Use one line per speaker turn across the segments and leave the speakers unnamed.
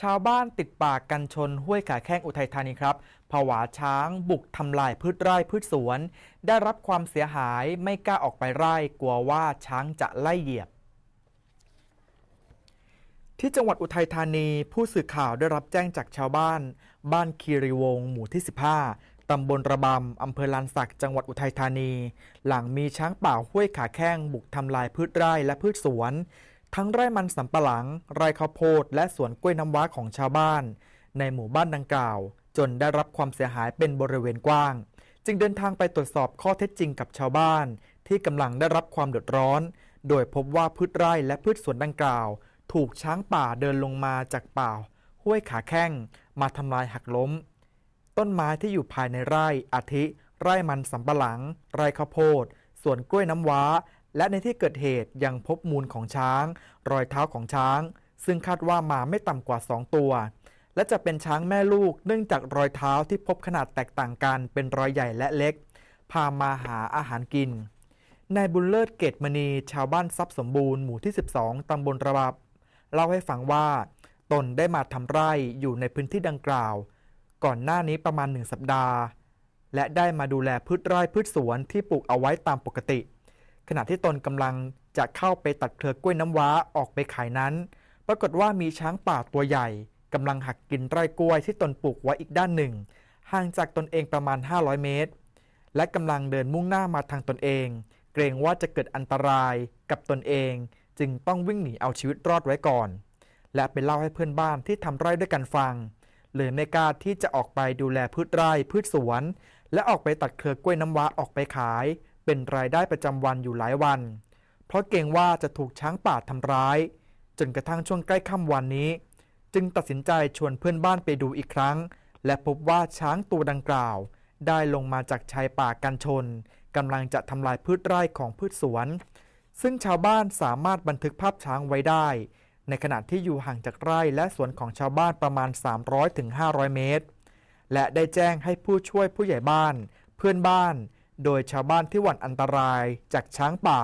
ชาวบ้านติดปากกันชนห้วยขาแข้งอุทัยธานีครับผวาช้างบุกทำลายพืชไร่พืชสวน ได้รับความเสียหายไม่กล้าออกไปไร่กลัวว่าช้างจะไล่เหยียบ ที่จังหวัดอุทัยธานีผู้สื่อข่าวได้รับแจ้งจากชาวบ้าน บ้านคีรีวงหมู่ที่15ตำบลระบำอำเภอลานสักจังหวัดอุทัยธานี หลังมีช้างป่าห้วยขาแข้งบุกทำลายพืชไร่และพืชสวนทั้งไร่มันสำปะหลัง ไร่ข้าวโพดและสวนกล้วยน้ำว้าของชาวบ้าน ในหมู่บ้านดังกล่าว จนได้รับความเสียหายเป็นบริเวณกว้าง จึงเดินทางไปตรวจสอบข้อเท็จจริงกับชาวบ้าน ที่กำลังได้รับความเดือดร้อน โดยพบว่าพืชไร่และพืชสวนดังกล่าว ถูกช้างป่าเดินลงมาจากป่า ห้วยขาแข้งมาทำลายหักล้ม ต้นไม้ที่อยู่ภายในไร่อาทิ ไร่มันสำปะหลัง ไร่ข้าวโพดสวนกล้วยน้ำว้าและในที่เกิดเหตุยังพบมูลของช้าง รอยเท้าของช้าง ซึ่งคาดว่ามาไม่ต่ำกว่า 2 ตัว และจะเป็นช้างแม่ลูก เนื่องจากรอยเท้าที่พบขนาดแตกต่างกัน เป็นรอยใหญ่และเล็ก พามาหาอาหารกินนายบุญเลิศเกตมณี ชาวบ้านทรัพย์สมบูรณ์หมู่ที่ 12 ตำบลระบับ เล่าให้ฟังว่า ตนได้มาทำไร่อยู่ในพื้นที่ดังกล่าว ก่อนหน้านี้ประมาณหนึ่งสัปดาห์ และได้มาดูแลพืชไร่พืชสวนที่ปลูกเอาไว้ตามปกติขณะที่ตนกำลังจะเข้าไปตัดเครือกล้วยน้ำว้าออกไปขายนั้น ปรากฏว่ามีช้างป่าตัวใหญ่กำลังหักกินไร่กล้วยที่ตนปลูกไว้อีกด้านหนึ่ง ห่างจากตนเองประมาณ 500 เมตร และกำลังเดินมุ่งหน้ามาทางตนเอง เกรงว่าจะเกิดอันตรายกับตนเอง จึงต้องวิ่งหนีเอาชีวิตรอดไว้ก่อน และไปเล่าให้เพื่อนบ้านที่ทำไร่ด้วยกันฟังเลยไม่กล้าที่จะออกไปดูแลพืชไร่พืชสวนและออกไปตัดเครือกล้วยน้ำว้าออกไปขายเป็นรายได้ประจำวันอยู่หลายวัน เพราะเกรงว่าจะถูกช้างป่าทำร้าย จนกระทั่งช่วงใกล้ค่ำวันนี้ จึงตัดสินใจชวนเพื่อนบ้านไปดูอีกครั้ง และพบว่าช้างตัวดังกล่าว ได้ลงมาจากชายป่ากันชนกำลังจะทำลายพืชไร่ของพืชสวน ซึ่งชาวบ้านสามารถบันทึกภาพช้างไว้ได้ ในขณะที่อยู่ห่างจากไร่และสวนของชาวบ้านประมาณ 300-500 เมตร และได้แจ้งให้ผู้ช่วยผู้ใหญ่บ้านเพื่อนบ้านโดยชาวบ้านที่หวั่นอันตรายจากช้างป่า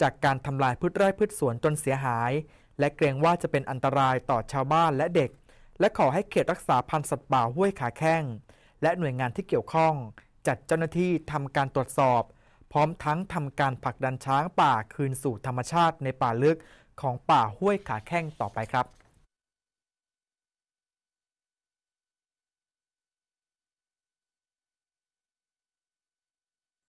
จากการทำลายพืชไร่พืชสวนจนเสียหาย และเกรงว่าจะเป็นอันตรายต่อชาวบ้านและเด็ก และขอให้เขตรักษาพันธุ์สัตว์ป่าห้วยขาแข้ง และหน่วยงานที่เกี่ยวข้อง จัดเจ้าหน้าที่ทำการตรวจสอบ พร้อมทั้งทำการผลักดันช้างป่าคืนสู่ธรรมชาติในป่าลึกของป่าห้วยขาแข้งต่อไปครับ